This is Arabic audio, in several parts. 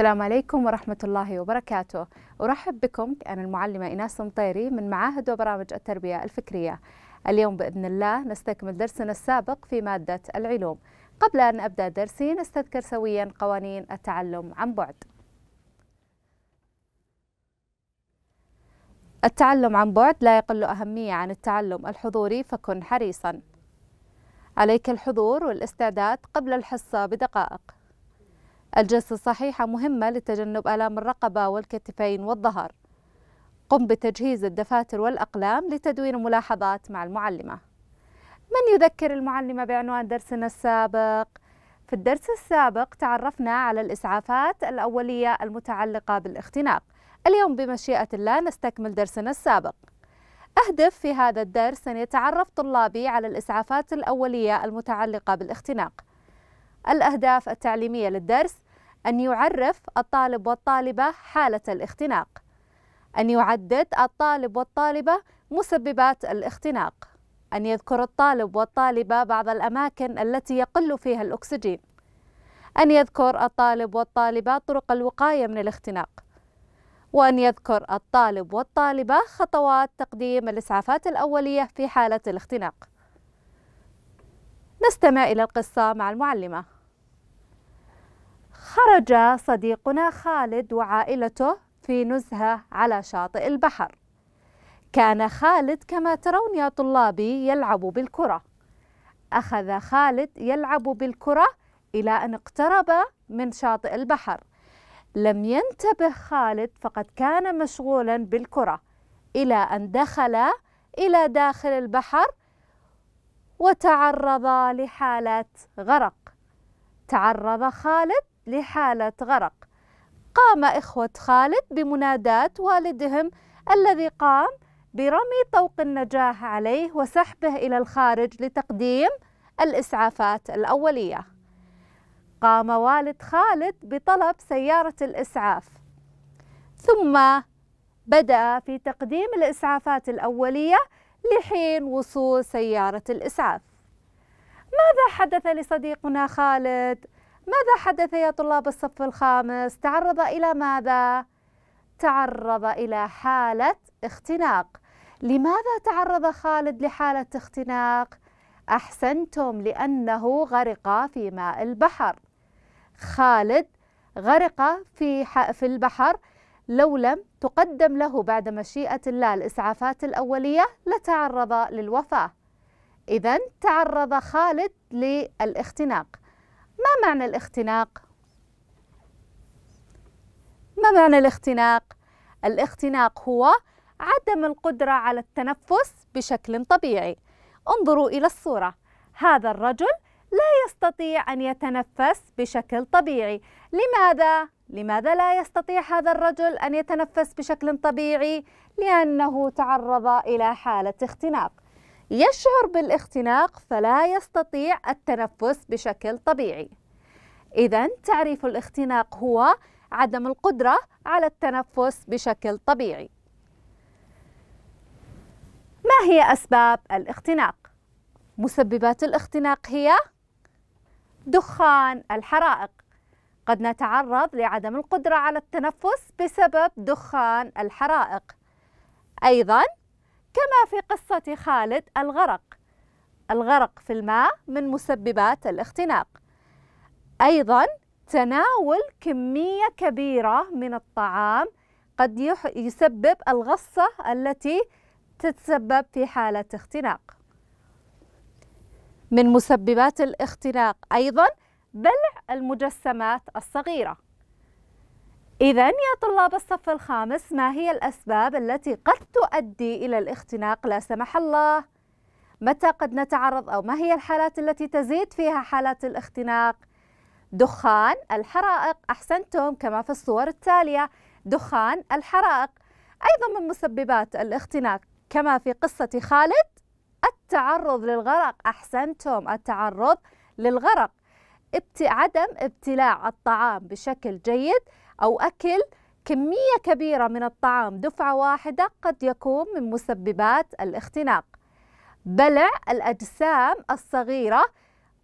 السلام عليكم ورحمة الله وبركاته أرحب بكم أنا المعلمة إناس مطيري من معاهد وبرامج التربية الفكرية اليوم بإذن الله نستكمل درسنا السابق في مادة العلوم قبل أن أبدأ درسي نستذكر سويا قوانين التعلم عن بعد التعلم عن بعد لا يقل أهمية عن التعلم الحضوري فكن حريصا عليك الحضور والاستعداد قبل الحصة بدقائق الجلسة الصحيحة مهمة لتجنب آلام الرقبة والكتفين والظهر قم بتجهيز الدفاتر والأقلام لتدوين ملاحظات مع المعلمة من يذكر المعلمة بعنوان درسنا السابق؟ في الدرس السابق تعرفنا على الإسعافات الأولية المتعلقة بالاختناق اليوم بمشيئة الله نستكمل درسنا السابق أهدف في هذا الدرس أن يتعرف طلابي على الإسعافات الأولية المتعلقة بالاختناق الأهداف التعليمية للدرس أن يعرف الطالب والطالبة حالة الاختناق أن يعدد الطالب والطالبة مسببات الاختناق أن يذكر الطالب والطالبة بعض الأماكن التي يقل فيها الأكسجين أن يذكر الطالب والطالبة طرق الوقاية من الاختناق وأن يذكر الطالب والطالبة خطوات تقديم الإسعافات الأولية في حالة الاختناق نستمع إلى القصة مع المعلمة خرج صديقنا خالد وعائلته في نزهة على شاطئ البحر كان خالد كما ترون يا طلابي يلعب بالكرة أخذ خالد يلعب بالكرة إلى أن اقترب من شاطئ البحر لم ينتبه خالد فقد كان مشغولا بالكرة إلى أن دخل إلى داخل البحر وتعرض لحالة غرق تعرض خالد لحالة غرق قام إخوة خالد بمناداة والدهم الذي قام برمي طوق النجاح عليه وسحبه إلى الخارج لتقديم الإسعافات الأولية قام والد خالد بطلب سيارة الإسعاف ثم بدأ في تقديم الإسعافات الأولية لحين وصول سيارة الإسعاف ماذا حدث لصديقنا خالد؟ ماذا حدث يا طلاب الصف الخامس؟ تعرض إلى ماذا؟ تعرض إلى حالة اختناق لماذا تعرض خالد لحالة اختناق؟ أحسنتم لأنه غرق في ماء البحر خالد غرق في في البحر لو لم تقدم له بعد مشيئة الله الإسعافات الأولية لتعرض للوفاة إذا تعرض خالد للاختناق ما معنى الاختناق؟ ما معنى الاختناق؟ الاختناق هو عدم القدرة على التنفس بشكل طبيعي انظروا إلى الصورة هذا الرجل لا يستطيع أن يتنفس بشكل طبيعي لماذا؟ لماذا لا يستطيع هذا الرجل أن يتنفس بشكل طبيعي؟ لأنه تعرض إلى حالة اختناق يشعر بالاختناق فلا يستطيع التنفس بشكل طبيعي إذا تعريف الاختناق هو عدم القدرة على التنفس بشكل طبيعي ما هي أسباب الاختناق؟ مسببات الاختناق هي دخان الحرائق قد نتعرض لعدم القدرة على التنفس بسبب دخان الحرائق أيضاً كما في قصة خالد الغرق الغرق في الماء من مسببات الاختناق أيضا تناول كمية كبيرة من الطعام قد يسبب الغصة التي تتسبب في حالة اختناق من مسببات الاختناق أيضا بلع المجسمات الصغيرة إذا يا طلاب الصف الخامس ما هي الأسباب التي قد تؤدي إلى الاختناق لا سمح الله؟ متى قد نتعرض أو ما هي الحالات التي تزيد فيها حالات الاختناق؟ دخان الحرائق أحسنتم كما في الصور التالية دخان الحرائق أيضا من مسببات الاختناق كما في قصة خالد التعرض للغرق أحسنتم التعرض للغرق عدم ابتلاع الطعام بشكل جيد أو أكل كمية كبيرة من الطعام دفعة واحدة قد يكون من مسببات الاختناق بلع الأجسام الصغيرة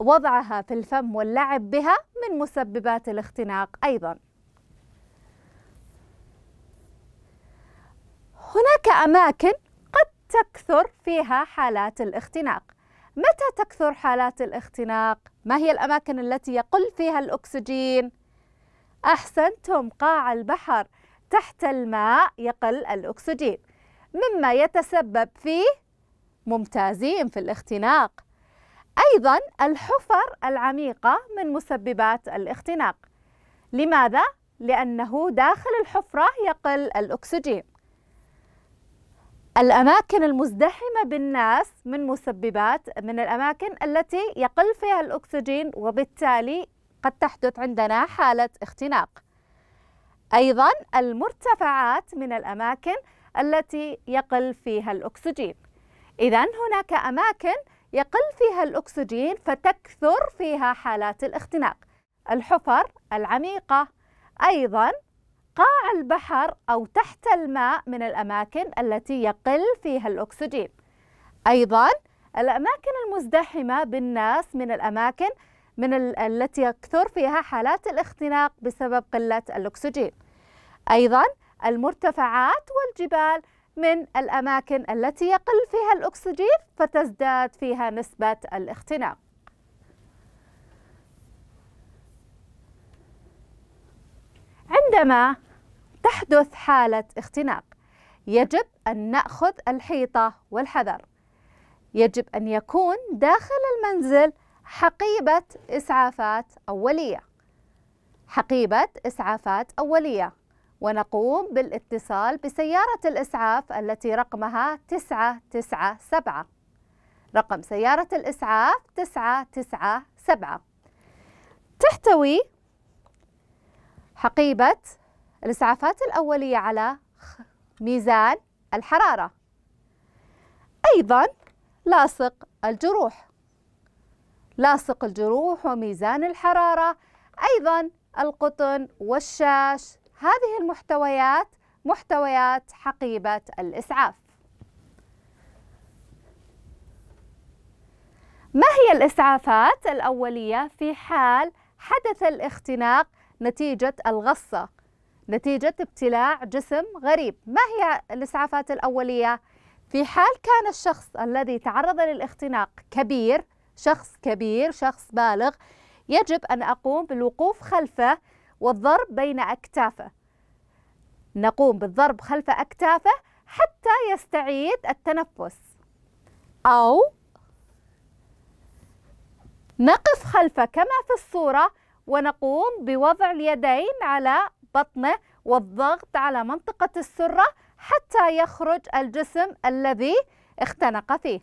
وضعها في الفم واللعب بها من مسببات الاختناق أيضا هناك أماكن قد تكثر فيها حالات الاختناق متى تكثر حالات الاختناق؟ ما هي الأماكن التي يقل فيها الأكسجين؟ أحسنتم قاع البحر تحت الماء يقل الأكسجين مما يتسبب في ممتازين في الاختناق أيضا الحفر العميقة من مسببات الاختناق لماذا؟ لأنه داخل الحفرة يقل الأكسجين الأماكن المزدحمة بالناس من مسببات من الأماكن التي يقل فيها الأكسجين وبالتالي قد تحدث عندنا حالة اختناق أيضا المرتفعات من الأماكن التي يقل فيها الأكسجين إذا هناك أماكن يقل فيها الأكسجين فتكثر فيها حالات الاختناق الحفر العميقة أيضا قاع البحر أو تحت الماء من الأماكن التي يقل فيها الأكسجين أيضا الأماكن المزدحمة بالناس من الأماكن من التي يكثر فيها حالات الاختناق بسبب قلة الأكسجين أيضا المرتفعات والجبال من الأماكن التي يقل فيها الأكسجين فتزداد فيها نسبة الاختناق عندما تحدث حالة اختناق يجب أن نأخذ الحيطة والحذر يجب أن يكون داخل المنزل حقيبة إسعافات أولية حقيبة إسعافات أولية ونقوم بالاتصال بسيارة الإسعاف التي رقمها 997 رقم سيارة الإسعاف 997 تحتوي حقيبة الإسعافات الأولية على ميزان الحرارة أيضا لاصق الجروح لاصق الجروح وميزان الحرارة أيضا القطن والشاش هذه المحتويات محتويات حقيبة الإسعاف ما هي الإسعافات الأولية في حال حدث الاختناق نتيجة الغصة نتيجة ابتلاع جسم غريب ما هي الإسعافات الأولية؟ في حال كان الشخص الذي تعرض للاختناق كبير شخص كبير شخص بالغ يجب أن أقوم بالوقوف خلفه والضرب بين أكتافه نقوم بالضرب خلف أكتافه حتى يستعيد التنفس أو نقف خلفه كما في الصورة ونقوم بوضع اليدين على بطنه والضغط على منطقة السرة حتى يخرج الجسم الذي اختنق فيه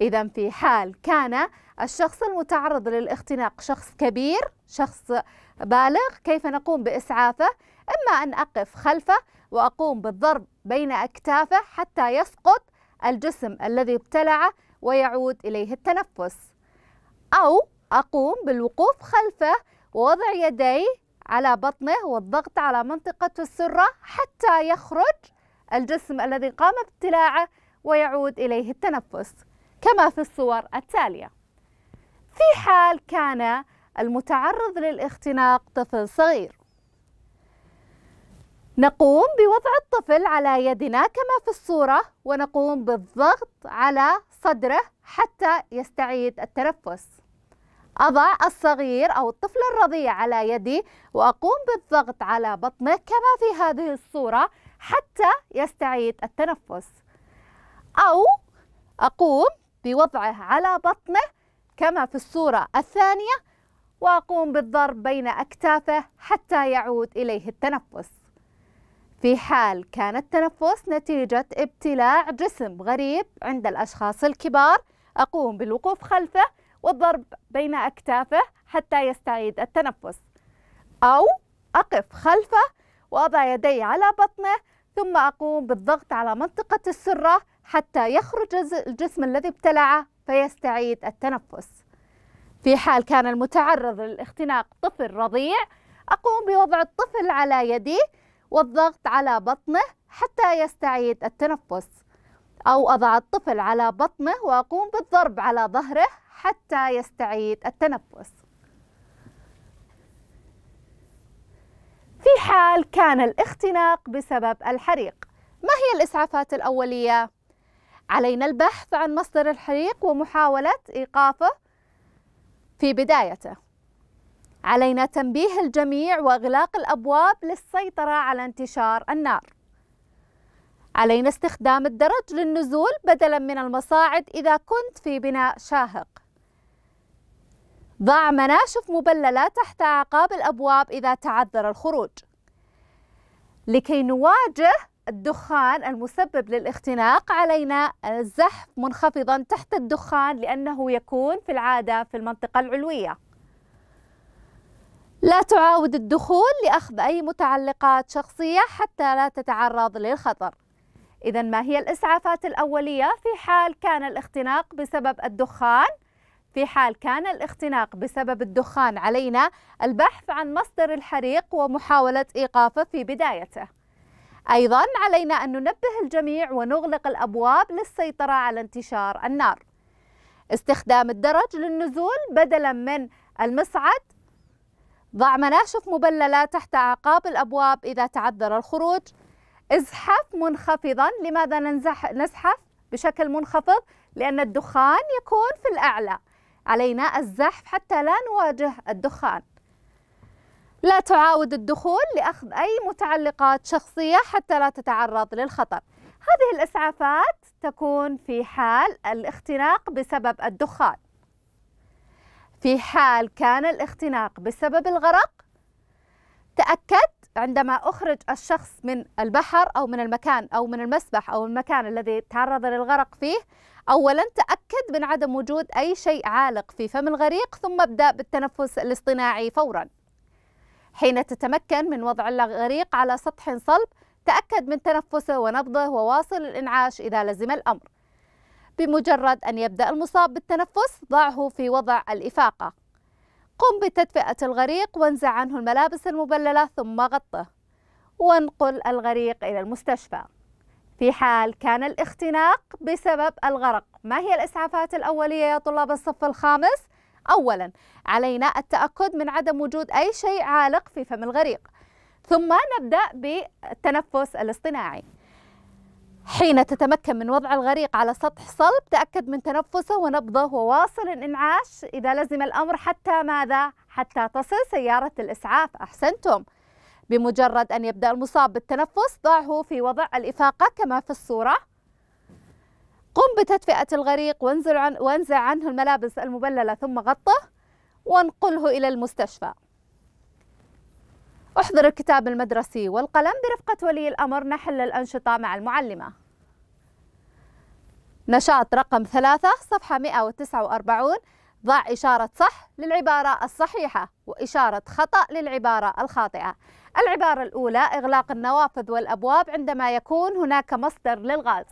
إذا في حال كان الشخص المتعرض للاختناق شخص كبير شخص بالغ كيف نقوم بإسعافه؟ إما أن أقف خلفه وأقوم بالضرب بين أكتافه حتى يسقط الجسم الذي ابتلعه ويعود إليه التنفس أو أقوم بالوقوف خلفه ووضع يدي على بطنه والضغط على منطقة السرة حتى يخرج الجسم الذي قام بابتلاعه ويعود إليه التنفس كما في الصور التالية في حال كان المتعرض للاختناق طفل صغير نقوم بوضع الطفل على يدنا كما في الصورة ونقوم بالضغط على صدره حتى يستعيد التنفس أضع الصغير أو الطفل الرضيع على يدي وأقوم بالضغط على بطنه كما في هذه الصورة حتى يستعيد التنفس أو أقوم بوضعه على بطنه كما في الصورة الثانية وأقوم بالضرب بين أكتافه حتى يعود إليه التنفس في حال كان التنفس نتيجة ابتلاع جسم غريب عند الأشخاص الكبار أقوم بالوقوف خلفه والضرب بين أكتافه حتى يستعيد التنفس أو أقف خلفه وأضع يدي على بطنه ثم أقوم بالضغط على منطقة السرة حتى يخرج الجسم الذي ابتلعه فيستعيد التنفس في حال كان المتعرض للاختناق طفل رضيع أقوم بوضع الطفل على يدي والضغط على بطنه حتى يستعيد التنفس أو أضع الطفل على بطنه وأقوم بالضرب على ظهره حتى يستعيد التنفس في حال كان الاختناق بسبب الحريق ما هي الإسعافات الأولية؟ علينا البحث عن مصدر الحريق ومحاولة إيقافه في بدايته علينا تنبيه الجميع وإغلاق الأبواب للسيطرة على انتشار النار علينا استخدام الدرج للنزول بدلا من المصاعد إذا كنت في بناء شاهق ضع مناشف مبللة تحت أعقاب الأبواب إذا تعذر الخروج لكي نواجه الدخان المسبب للاختناق علينا الزحف منخفضا تحت الدخان لأنه يكون في العادة في المنطقة العلوية لا تعاود الدخول لأخذ أي متعلقات شخصية حتى لا تتعرض للخطر إذا ما هي الإسعافات الأولية في حال كان الاختناق بسبب الدخان؟ في حال كان الاختناق بسبب الدخان علينا البحث عن مصدر الحريق ومحاولة إيقافه في بدايته أيضا علينا أن ننبه الجميع ونغلق الأبواب للسيطرة على انتشار النار استخدام الدرج للنزول بدلا من المصعد ضع مناشف مبللة تحت أعقاب الأبواب إذا تعذر الخروج ازحف منخفضا لماذا ننزح نزحف بشكل منخفض لأن الدخان يكون في الأعلى علينا الزحف حتى لا نواجه الدخان لا تعاود الدخول لأخذ أي متعلقات شخصية حتى لا تتعرض للخطر هذه الإسعافات تكون في حال الاختناق بسبب الدخان في حال كان الاختناق بسبب الغرق تأكد عندما أخرج الشخص من البحر أو من المكان أو من المسبح أو المكان الذي تعرض للغرق فيه أولا تأكد من عدم وجود أي شيء عالق في فم الغريق ثم ابدأ بالتنفس الاصطناعي فوراً حين تتمكن من وضع الغريق على سطح صلب تأكد من تنفسه ونبضه وواصل الإنعاش إذا لزم الأمر بمجرد أن يبدأ المصاب بالتنفس ضعه في وضع الإفاقة قم بتدفئة الغريق وانزع عنه الملابس المبللة ثم غطه وانقل الغريق إلى المستشفى في حال كان الاختناق بسبب الغرق ما هي الإسعافات الأولية يا طلاب الصف الخامس؟ أولا علينا التأكد من عدم وجود أي شيء عالق في فم الغريق ثم نبدأ بالتنفس الاصطناعي حين تتمكن من وضع الغريق على سطح صلب تأكد من تنفسه ونبضه وواصل الإنعاش إذا لزم الأمر حتى ماذا؟ حتى تصل سيارة الإسعاف أحسنتم بمجرد أن يبدأ المصاب بالتنفس ضعه في وضع الإفاقة كما في الصورة قم بتدفئة الغريق وانزل عن وانزع عنه الملابس المبللة ثم غطه وانقله إلى المستشفى احضر الكتاب المدرسي والقلم برفقة ولي الأمر نحل الأنشطة مع المعلمة نشاط رقم ثلاثة صفحة 149 ضع إشارة صح للعبارة الصحيحة وإشارة خطأ للعبارة الخاطئة العبارة الأولى إغلاق النوافذ والأبواب عندما يكون هناك مصدر للغاز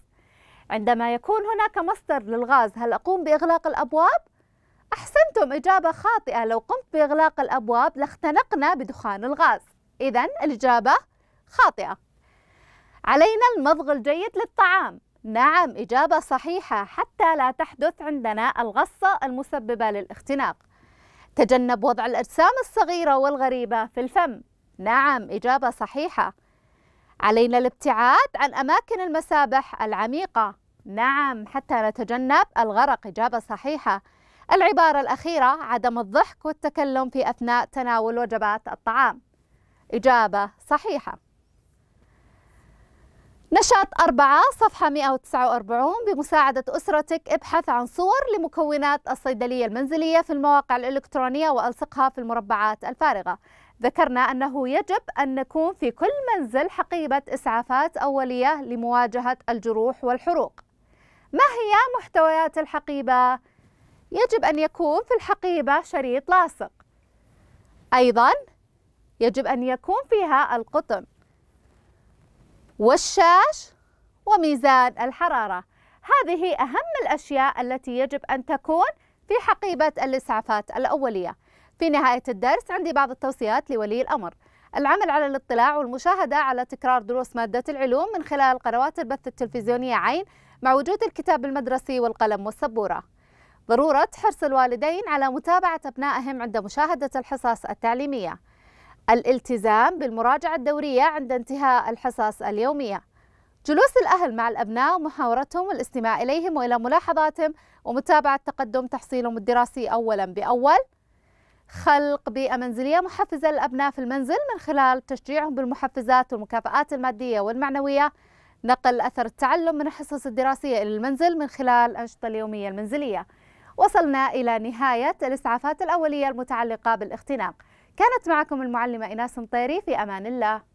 عندما يكون هناك مصدر للغاز هل أقوم بإغلاق الأبواب؟ أحسنتم إجابة خاطئة لو قمت بإغلاق الأبواب لاختنقنا بدخان الغاز إذا الإجابة خاطئة علينا المضغ الجيد للطعام نعم إجابة صحيحة حتى لا تحدث عندنا الغصة المسببة للاختناق تجنب وضع الأجسام الصغيرة والغريبة في الفم نعم إجابة صحيحة علينا الابتعاد عن أماكن المسابح العميقة نعم حتى نتجنب الغرق إجابة صحيحة العبارة الأخيرة عدم الضحك والتكلم في أثناء تناول وجبات الطعام إجابة صحيحة نشاط أربعة صفحة 149 بمساعدة أسرتك ابحث عن صور لمكونات الصيدلية المنزلية في المواقع الإلكترونية وألصقها في المربعات الفارغة ذكرنا أنه يجب أن نكون في كل منزل حقيبة إسعافات أولية لمواجهة الجروح والحروق ما هي محتويات الحقيبة؟ يجب أن يكون في الحقيبة شريط لاصق أيضا يجب أن يكون فيها القطن والشاش وميزان الحرارة هذه أهم الأشياء التي يجب أن تكون في حقيبة الإسعافات الأولية في نهاية الدرس عندي بعض التوصيات لولي الأمر العمل على الاطلاع والمشاهدة على تكرار دروس مادة العلوم من خلال قنوات البث التلفزيونية عين مع وجود الكتاب المدرسي والقلم والسبورة ضرورة حرص الوالدين على متابعة أبنائهم عند مشاهدة الحصص التعليمية الالتزام بالمراجعة الدورية عند انتهاء الحصص اليومية جلوس الأهل مع الأبناء ومحاورتهم والاستماع إليهم وإلى ملاحظاتهم ومتابعة تقدم تحصيلهم الدراسي أولا بأول خلق بيئة منزلية محفزة للأبناء في المنزل من خلال تشجيعهم بالمحفزات والمكافآت المادية والمعنوية نقل أثر التعلم من الحصص الدراسية إلى المنزل من خلال الأنشطة اليومية المنزلية وصلنا إلى نهاية الإسعافات الأولية المتعلقة بالاختناق كانت معكم المعلمة إناس مطيري في أمان الله